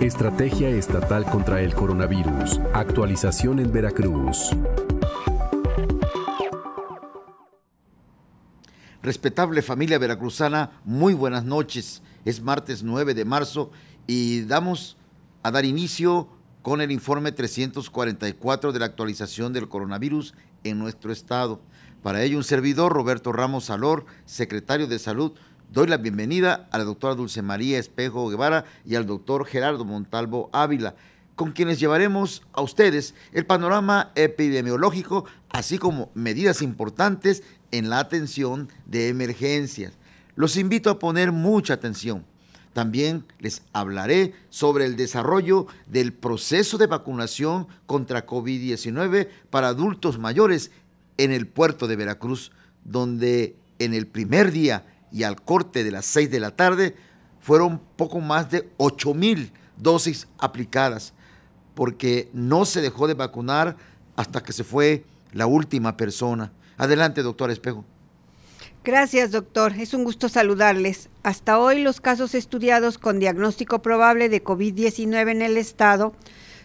Estrategia Estatal contra el Coronavirus. Actualización en Veracruz. Respetable familia veracruzana, muy buenas noches. Es martes 9 de marzo y damos a dar inicio con el informe 344 de la actualización del coronavirus en nuestro estado. Para ello, un servidor, Roberto Ramos Salor, secretario de Salud, doy la bienvenida a la doctora Dulce María Espejo Guevara y al doctor Gerardo Montalvo Ávila, con quienes llevaremos a ustedes el panorama epidemiológico, así como medidas importantes en la atención de emergencias. Los invito a poner mucha atención. También les hablaré sobre el desarrollo del proceso de vacunación contra COVID-19 para adultos mayores en el puerto de Veracruz, donde en el primer día y al corte de las 6 de la tarde fueron poco más de 8 mil dosis aplicadas, porque no se dejó de vacunar hasta que se fue la última persona. Adelante, doctor Espejo. Gracias, doctor. Es un gusto saludarles. Hasta hoy los casos estudiados con diagnóstico probable de COVID-19 en el estado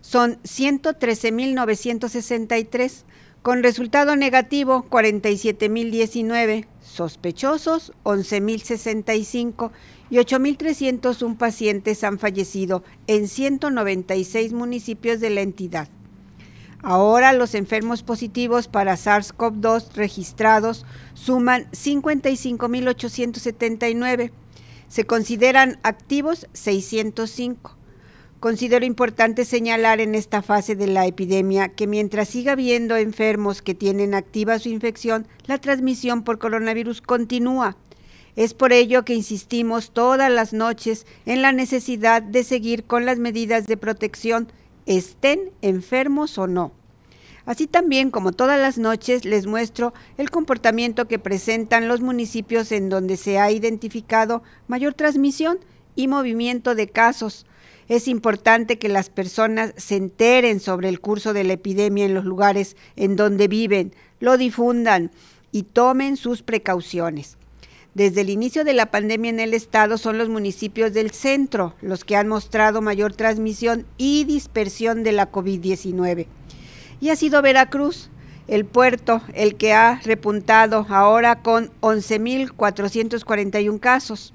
son 113.963 con resultado negativo 47.019, sospechosos 11.065 y 8.301 pacientes han fallecido en 196 municipios de la entidad. Ahora los enfermos positivos para SARS-CoV-2 registrados suman 55.879. Se consideran activos 605. Considero importante señalar en esta fase de la epidemia que mientras siga habiendo enfermos que tienen activa su infección, la transmisión por coronavirus continúa. Es por ello que insistimos todas las noches en la necesidad de seguir con las medidas de protección, estén enfermos o no. Así también, como todas las noches, les muestro el comportamiento que presentan los municipios en donde se ha identificado mayor transmisión y movimiento de casos es importante que las personas se enteren sobre el curso de la epidemia en los lugares en donde viven, lo difundan y tomen sus precauciones. Desde el inicio de la pandemia en el estado son los municipios del centro los que han mostrado mayor transmisión y dispersión de la COVID-19. Y ha sido Veracruz, el puerto, el que ha repuntado ahora con 11.441 casos.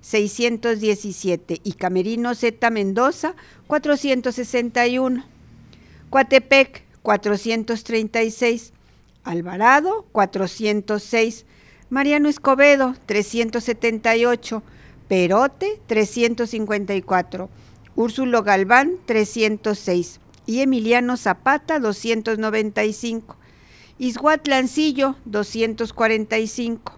617 y Camerino Z Mendoza 461, Coatepec 436, Alvarado 406, Mariano Escobedo 378, Perote 354, Úrsulo Galván 306 y Emiliano Zapata 295, Lancillo 245.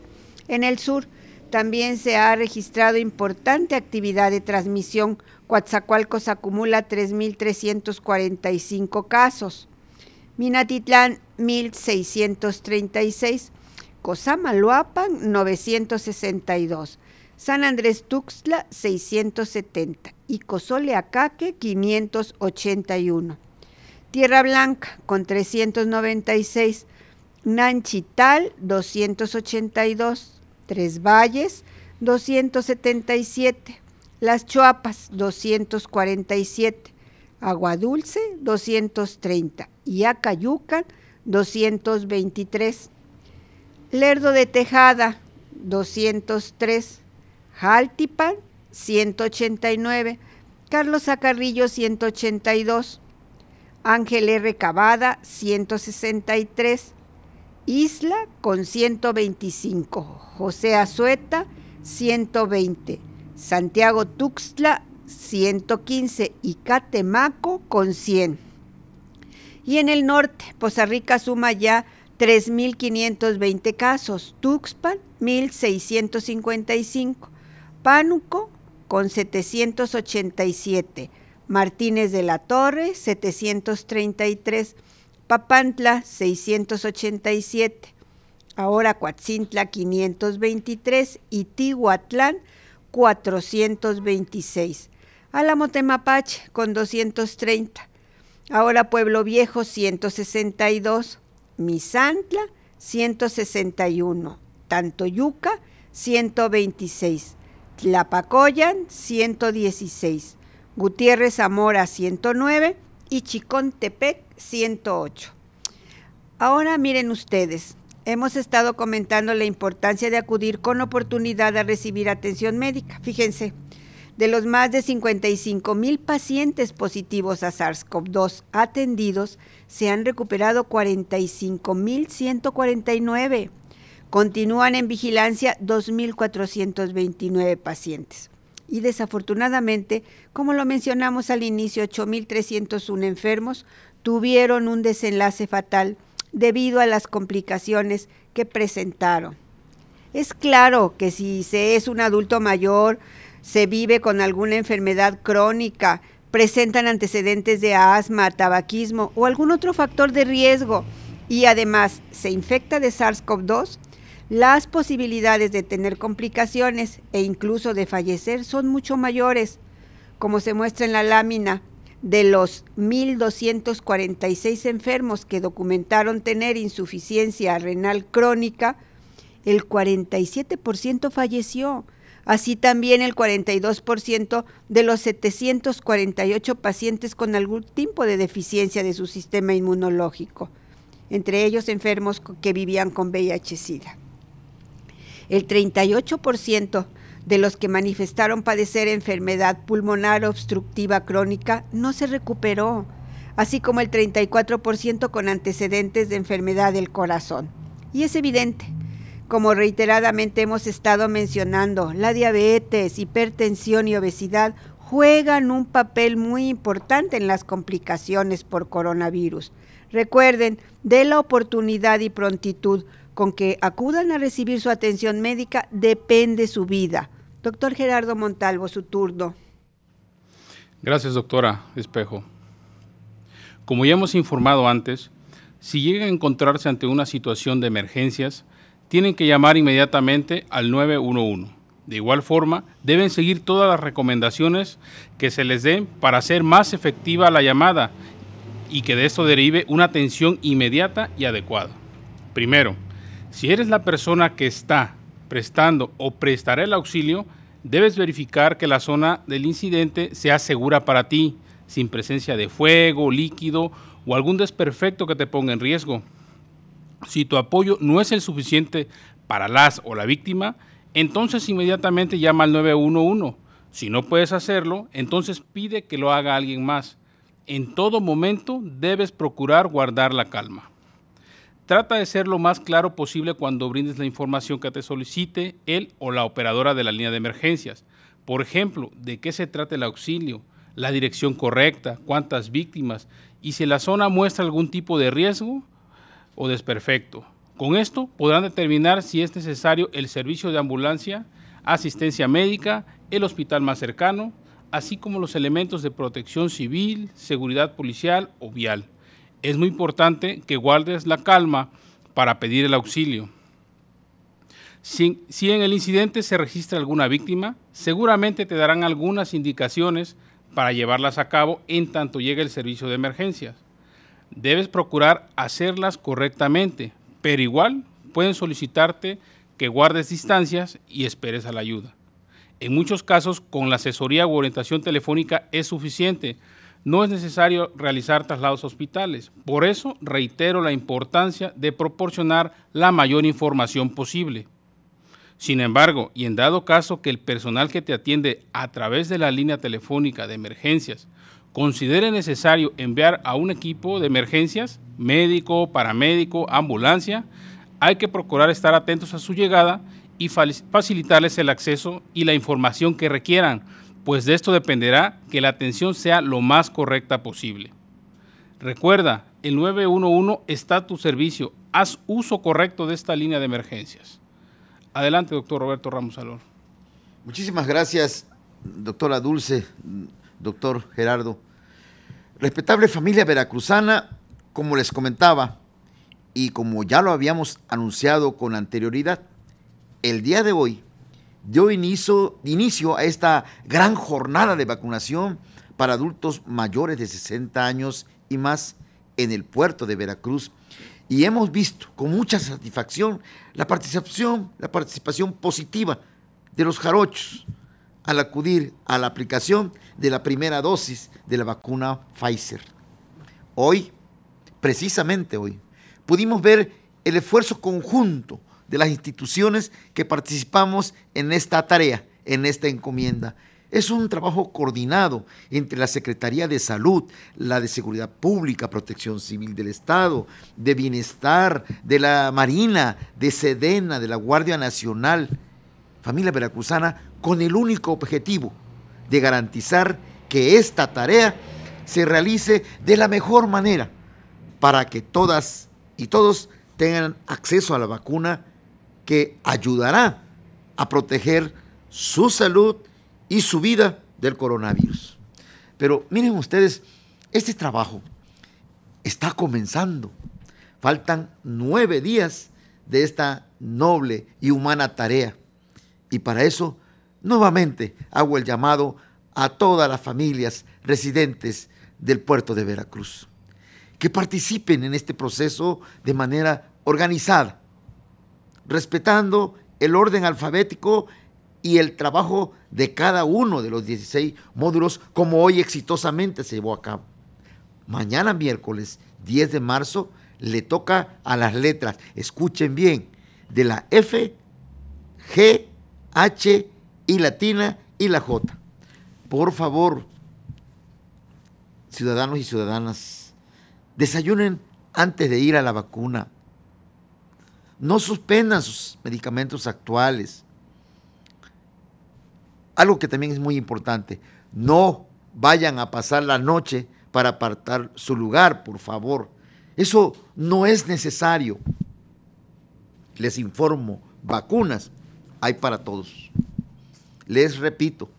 En el sur también se ha registrado importante actividad de transmisión. Coatzacoalcos acumula 3.345 casos. Minatitlán 1.636. Cozamaluapan 962. San Andrés Tuxtla 670 y Cozoleacaque 581. Tierra Blanca con 396, Nanchital 282, Tres Valles, 277. Las Chuapas, 247. Agua Dulce, 230. Y Acayuca, 223. Lerdo de Tejada, 203. Jaltipan, 189. Carlos Acarrillo, 182. Ángel R. Cabada, 163. Isla con 125, José Azueta 120, Santiago Tuxtla 115 y Catemaco con 100. Y en el norte, Poza Rica suma ya 3.520 casos, Tuxpan 1.655, Pánuco con 787, Martínez de la Torre 733, Papantla 687, ahora Coatzintla 523 y Tihuatlán 426. Álamo Temapache con 230, ahora Pueblo Viejo 162, Misantla 161, Tantoyuca 126, Tlapacoyan 116, Gutiérrez Zamora 109 y Chicontepec 108. Ahora miren ustedes, hemos estado comentando la importancia de acudir con oportunidad a recibir atención médica. Fíjense, de los más de 55 mil pacientes positivos a SARS-CoV-2 atendidos, se han recuperado 45,149. Continúan en vigilancia 2.429 pacientes y desafortunadamente, como lo mencionamos al inicio, 8.301 enfermos tuvieron un desenlace fatal debido a las complicaciones que presentaron. Es claro que si se es un adulto mayor, se vive con alguna enfermedad crónica, presentan antecedentes de asma, tabaquismo o algún otro factor de riesgo y además se infecta de SARS-CoV-2, las posibilidades de tener complicaciones e incluso de fallecer son mucho mayores, como se muestra en la lámina de los 1.246 enfermos que documentaron tener insuficiencia renal crónica, el 47% falleció. Así también el 42% de los 748 pacientes con algún tipo de deficiencia de su sistema inmunológico, entre ellos enfermos que vivían con VIH-Sida. El 38% de los que manifestaron padecer enfermedad pulmonar obstructiva crónica no se recuperó, así como el 34% con antecedentes de enfermedad del corazón. Y es evidente, como reiteradamente hemos estado mencionando, la diabetes, hipertensión y obesidad juegan un papel muy importante en las complicaciones por coronavirus. Recuerden de la oportunidad y prontitud con que acudan a recibir su atención médica depende su vida. Doctor Gerardo Montalvo, su turno. Gracias, doctora Espejo. Como ya hemos informado antes, si llegan a encontrarse ante una situación de emergencias, tienen que llamar inmediatamente al 911. De igual forma, deben seguir todas las recomendaciones que se les den para hacer más efectiva la llamada y que de esto derive una atención inmediata y adecuada. Primero, si eres la persona que está prestando o prestará el auxilio, debes verificar que la zona del incidente sea segura para ti, sin presencia de fuego, líquido o algún desperfecto que te ponga en riesgo. Si tu apoyo no es el suficiente para las o la víctima, entonces inmediatamente llama al 911. Si no puedes hacerlo, entonces pide que lo haga alguien más. En todo momento debes procurar guardar la calma. Trata de ser lo más claro posible cuando brindes la información que te solicite él o la operadora de la línea de emergencias. Por ejemplo, de qué se trata el auxilio, la dirección correcta, cuántas víctimas y si la zona muestra algún tipo de riesgo o desperfecto. Con esto podrán determinar si es necesario el servicio de ambulancia, asistencia médica, el hospital más cercano, así como los elementos de protección civil, seguridad policial o vial es muy importante que guardes la calma para pedir el auxilio. Si, en el incidente se registra alguna víctima, seguramente te darán algunas indicaciones para llevarlas a cabo en tanto llegue el servicio de emergencias. Debes procurar hacerlas correctamente, pero igual pueden solicitarte que guardes distancias y esperes a la ayuda. En muchos casos, con la asesoría o orientación telefónica es suficiente no es necesario realizar traslados hospitales. Por eso reitero la importancia de proporcionar la mayor información posible. Sin embargo, y en dado caso que el personal que te atiende a través de la línea telefónica de emergencias considere necesario enviar a un equipo de emergencias, médico, paramédico, ambulancia, hay que procurar estar atentos a su llegada y facilitarles el acceso y la información que requieran pues de esto dependerá que la atención sea lo más correcta posible. Recuerda, el 911 está a tu servicio. Haz uso correcto de esta línea de emergencias. Adelante, doctor Roberto Ramos Salón. Muchísimas gracias, doctora Dulce, doctor Gerardo. Respetable familia veracruzana, como les comentaba y como ya lo habíamos anunciado con anterioridad, el día de hoy dio inicio, inicio a esta gran jornada de vacunación para adultos mayores de 60 años y más en el puerto de Veracruz. Y hemos visto con mucha satisfacción la participación, la participación positiva de los jarochos al acudir a la aplicación de la primera dosis de la vacuna Pfizer. Hoy, precisamente hoy, pudimos ver el esfuerzo conjunto de las instituciones que participamos en esta tarea, en esta encomienda. Es un trabajo coordinado entre la Secretaría de Salud, la de Seguridad Pública, Protección Civil del Estado, de Bienestar, de la Marina, de Sedena, de la Guardia Nacional, familia veracruzana, con el único objetivo de garantizar que esta tarea se realice de la mejor manera para que todas y todos tengan acceso a la vacuna que ayudará a proteger su salud y su vida del coronavirus. Pero miren ustedes, este trabajo está comenzando. Faltan nueve días de esta noble y humana tarea. Y para eso, nuevamente hago el llamado a todas las familias residentes del puerto de Veracruz, que participen en este proceso de manera organizada respetando el orden alfabético y el trabajo de cada uno de los 16 módulos como hoy exitosamente se llevó a cabo. Mañana miércoles 10 de marzo le toca a las letras, escuchen bien, de la F, G, H y latina y la J. Por favor, ciudadanos y ciudadanas, desayunen antes de ir a la vacuna no suspendan sus medicamentos actuales. Algo que también es muy importante, no vayan a pasar la noche para apartar su lugar, por favor. Eso no es necesario. Les informo, vacunas hay para todos. Les repito,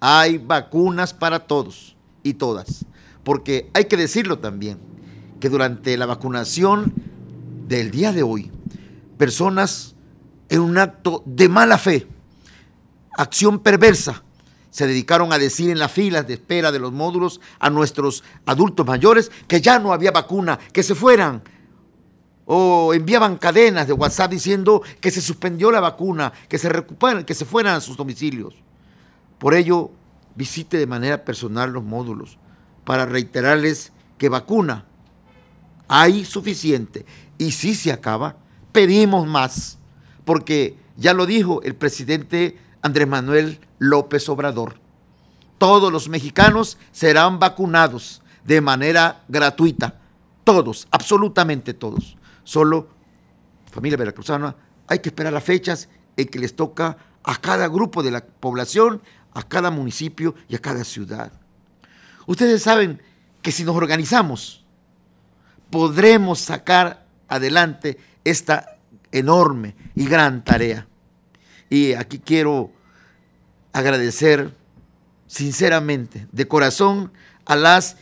hay vacunas para todos y todas. Porque hay que decirlo también, que durante la vacunación del día de hoy, personas en un acto de mala fe, acción perversa. Se dedicaron a decir en las filas de espera de los módulos a nuestros adultos mayores que ya no había vacuna, que se fueran. O enviaban cadenas de WhatsApp diciendo que se suspendió la vacuna, que se recuperan, que se fueran a sus domicilios. Por ello, visite de manera personal los módulos para reiterarles que vacuna hay suficiente y si se acaba, pedimos más, porque ya lo dijo el presidente Andrés Manuel López Obrador, todos los mexicanos serán vacunados de manera gratuita, todos, absolutamente todos. Solo, familia veracruzana, hay que esperar las fechas en que les toca a cada grupo de la población, a cada municipio y a cada ciudad. Ustedes saben que si nos organizamos, podremos sacar adelante esta enorme y gran tarea. Y aquí quiero agradecer sinceramente, de corazón, a las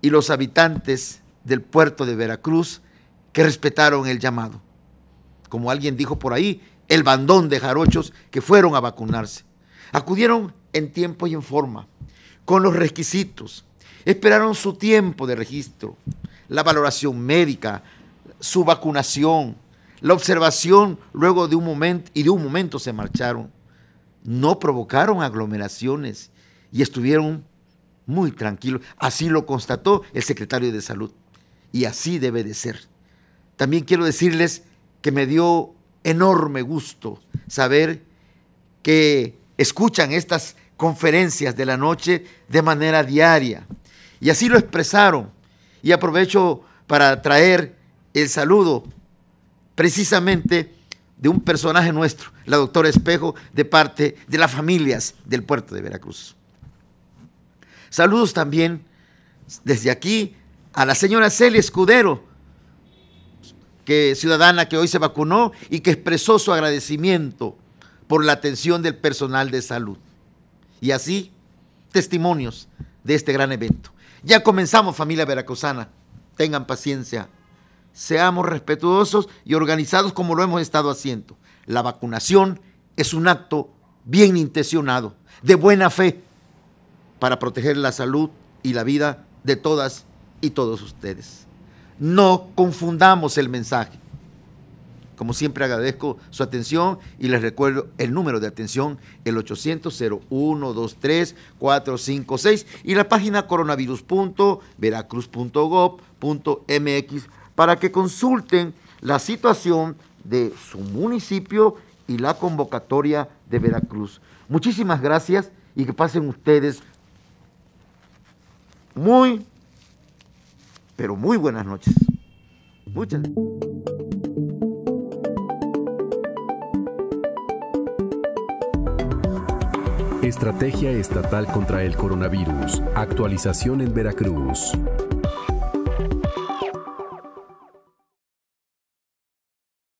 y los habitantes del puerto de Veracruz que respetaron el llamado. Como alguien dijo por ahí, el bandón de jarochos que fueron a vacunarse. Acudieron en tiempo y en forma, con los requisitos. Esperaron su tiempo de registro, la valoración médica, su vacunación, la observación luego de un momento y de un momento se marcharon. No provocaron aglomeraciones y estuvieron muy tranquilos. Así lo constató el secretario de Salud y así debe de ser. También quiero decirles que me dio enorme gusto saber que escuchan estas conferencias de la noche de manera diaria. Y así lo expresaron. Y aprovecho para traer el saludo precisamente de un personaje nuestro, la doctora Espejo, de parte de las familias del puerto de Veracruz. Saludos también desde aquí a la señora Celia Escudero, que ciudadana que hoy se vacunó y que expresó su agradecimiento por la atención del personal de salud. Y así, testimonios de este gran evento. Ya comenzamos, familia veracruzana. Tengan paciencia seamos respetuosos y organizados como lo hemos estado haciendo. La vacunación es un acto bien intencionado, de buena fe, para proteger la salud y la vida de todas y todos ustedes. No confundamos el mensaje. Como siempre agradezco su atención y les recuerdo el número de atención, el 800-0123-456 y la página coronavirus.veracruz.gov.mx para que consulten la situación de su municipio y la convocatoria de Veracruz. Muchísimas gracias y que pasen ustedes muy, pero muy buenas noches. Muchas Estrategia Estatal contra el Coronavirus. Actualización en Veracruz.